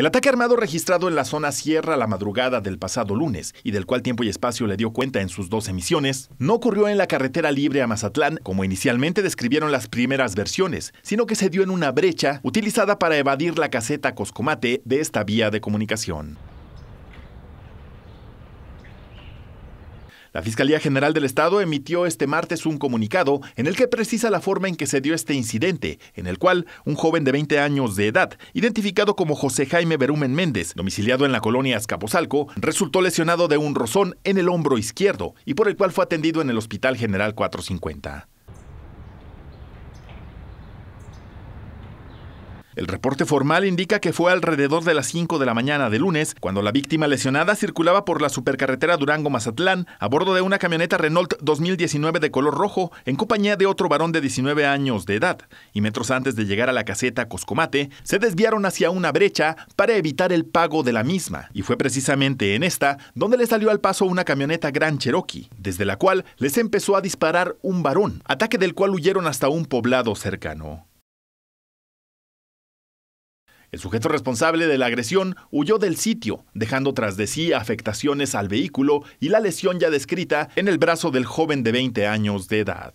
El ataque armado registrado en la zona Sierra la madrugada del pasado lunes, y del cual Tiempo y Espacio le dio cuenta en sus dos emisiones, no ocurrió en la carretera libre a Mazatlán, como inicialmente describieron las primeras versiones, sino que se dio en una brecha utilizada para evadir la caseta Coscomate de esta vía de comunicación. La Fiscalía General del Estado emitió este martes un comunicado en el que precisa la forma en que se dio este incidente, en el cual un joven de 20 años de edad, identificado como José Jaime Berumen Méndez, domiciliado en la colonia Escaposalco, resultó lesionado de un rozón en el hombro izquierdo y por el cual fue atendido en el Hospital General 450. El reporte formal indica que fue alrededor de las 5 de la mañana de lunes cuando la víctima lesionada circulaba por la supercarretera Durango-Mazatlán a bordo de una camioneta Renault 2019 de color rojo en compañía de otro varón de 19 años de edad y metros antes de llegar a la caseta Coscomate se desviaron hacia una brecha para evitar el pago de la misma y fue precisamente en esta donde le salió al paso una camioneta Gran Cherokee desde la cual les empezó a disparar un varón, ataque del cual huyeron hasta un poblado cercano. El sujeto responsable de la agresión huyó del sitio, dejando tras de sí afectaciones al vehículo y la lesión ya descrita en el brazo del joven de 20 años de edad.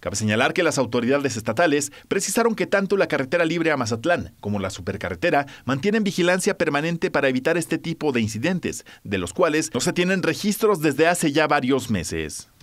Cabe señalar que las autoridades estatales precisaron que tanto la carretera libre a Mazatlán como la supercarretera mantienen vigilancia permanente para evitar este tipo de incidentes, de los cuales no se tienen registros desde hace ya varios meses.